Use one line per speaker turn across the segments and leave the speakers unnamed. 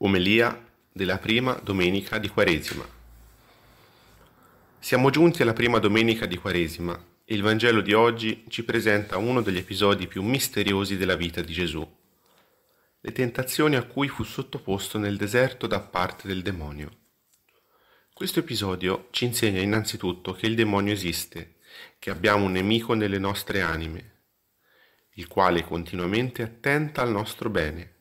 Omelia della prima domenica di Quaresima. Siamo giunti alla prima domenica di Quaresima e il Vangelo di oggi ci presenta uno degli episodi più misteriosi della vita di Gesù, le tentazioni a cui fu sottoposto nel deserto da parte del demonio. Questo episodio ci insegna innanzitutto che il demonio esiste, che abbiamo un nemico nelle nostre anime, il quale continuamente attenta al nostro bene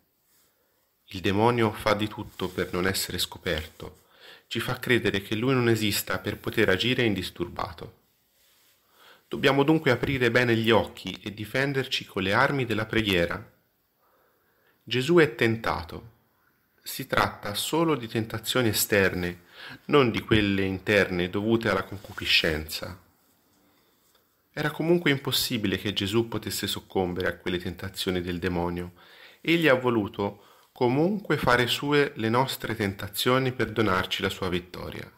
il demonio fa di tutto per non essere scoperto, ci fa credere che lui non esista per poter agire indisturbato. Dobbiamo dunque aprire bene gli occhi e difenderci con le armi della preghiera. Gesù è tentato. Si tratta solo di tentazioni esterne, non di quelle interne dovute alla concupiscenza. Era comunque impossibile che Gesù potesse soccombere a quelle tentazioni del demonio. Egli ha voluto comunque fare sue le nostre tentazioni per donarci la sua vittoria.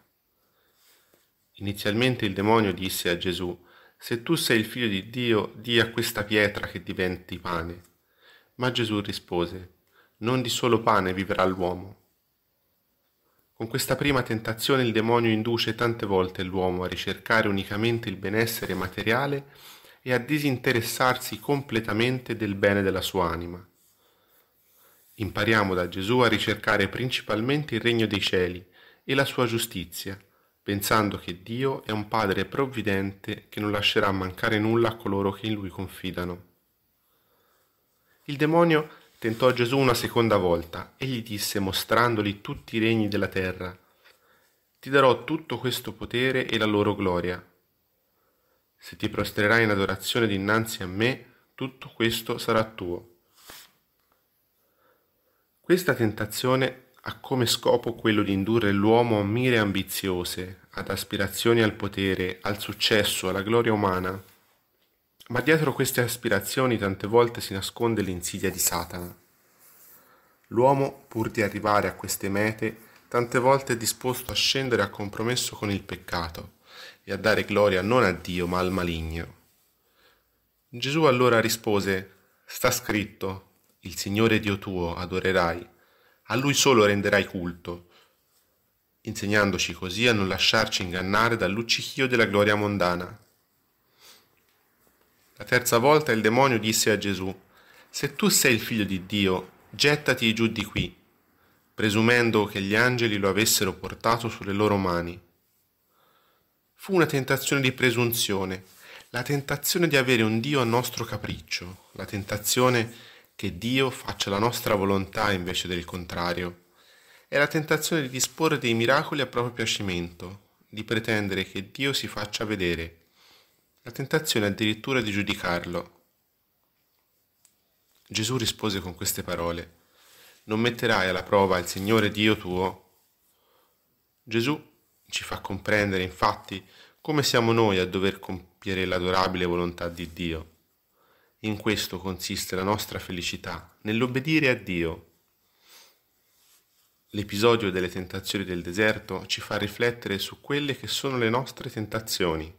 Inizialmente il demonio disse a Gesù, se tu sei il figlio di Dio, di a questa pietra che diventi pane. Ma Gesù rispose, non di solo pane vivrà l'uomo. Con questa prima tentazione il demonio induce tante volte l'uomo a ricercare unicamente il benessere materiale e a disinteressarsi completamente del bene della sua anima. Impariamo da Gesù a ricercare principalmente il regno dei cieli e la sua giustizia, pensando che Dio è un Padre provvidente che non lascerà mancare nulla a coloro che in Lui confidano. Il demonio tentò Gesù una seconda volta e gli disse, mostrandogli tutti i regni della terra, Ti darò tutto questo potere e la loro gloria. Se ti prostrerai in adorazione dinanzi a me, tutto questo sarà tuo. Questa tentazione ha come scopo quello di indurre l'uomo a mire ambiziose, ad aspirazioni al potere, al successo, alla gloria umana. Ma dietro queste aspirazioni tante volte si nasconde l'insidia di Satana. L'uomo, pur di arrivare a queste mete, tante volte è disposto a scendere a compromesso con il peccato e a dare gloria non a Dio ma al maligno. Gesù allora rispose, Sta scritto, il Signore Dio tuo adorerai, a Lui solo renderai culto, insegnandoci così a non lasciarci ingannare dal luccichio della gloria mondana. La terza volta il demonio disse a Gesù, Se tu sei il figlio di Dio, gettati giù di qui, presumendo che gli angeli lo avessero portato sulle loro mani. Fu una tentazione di presunzione, la tentazione di avere un Dio a nostro capriccio, la tentazione di che Dio faccia la nostra volontà invece del contrario. È la tentazione di disporre dei miracoli a proprio piacimento, di pretendere che Dio si faccia vedere, la tentazione addirittura di giudicarlo. Gesù rispose con queste parole, non metterai alla prova il Signore Dio tuo. Gesù ci fa comprendere infatti come siamo noi a dover compiere l'adorabile volontà di Dio. In questo consiste la nostra felicità, nell'obbedire a Dio. L'episodio delle tentazioni del deserto ci fa riflettere su quelle che sono le nostre tentazioni.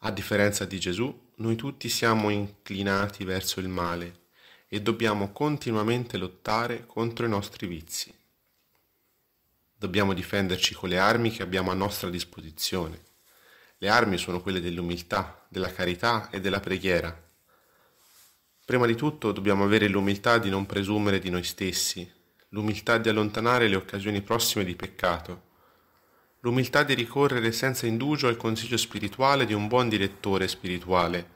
A differenza di Gesù, noi tutti siamo inclinati verso il male e dobbiamo continuamente lottare contro i nostri vizi. Dobbiamo difenderci con le armi che abbiamo a nostra disposizione. Le armi sono quelle dell'umiltà, della carità e della preghiera Prima di tutto dobbiamo avere l'umiltà di non presumere di noi stessi, l'umiltà di allontanare le occasioni prossime di peccato, l'umiltà di ricorrere senza indugio al consiglio spirituale di un buon direttore spirituale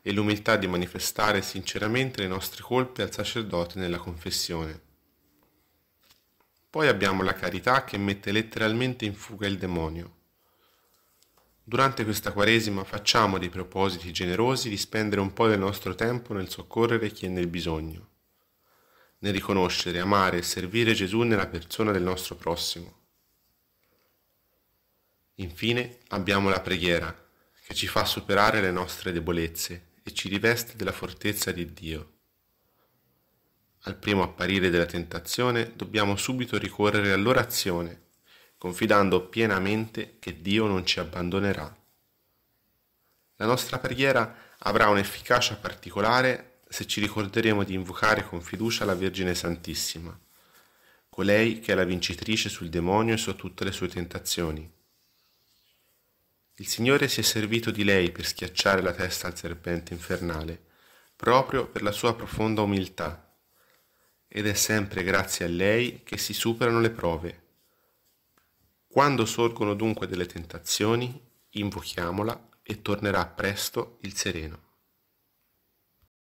e l'umiltà di manifestare sinceramente le nostre colpe al sacerdote nella confessione. Poi abbiamo la carità che mette letteralmente in fuga il demonio. Durante questa Quaresima facciamo dei propositi generosi di spendere un po' del nostro tempo nel soccorrere chi è nel bisogno, nel riconoscere, amare e servire Gesù nella persona del nostro prossimo. Infine abbiamo la preghiera, che ci fa superare le nostre debolezze e ci riveste della fortezza di Dio. Al primo apparire della tentazione dobbiamo subito ricorrere all'orazione confidando pienamente che Dio non ci abbandonerà. La nostra preghiera avrà un'efficacia particolare se ci ricorderemo di invocare con fiducia la Vergine Santissima, colei che è la vincitrice sul demonio e su tutte le sue tentazioni. Il Signore si è servito di lei per schiacciare la testa al serpente infernale, proprio per la sua profonda umiltà, ed è sempre grazie a lei che si superano le prove quando sorgono dunque delle tentazioni, invochiamola e tornerà presto il sereno.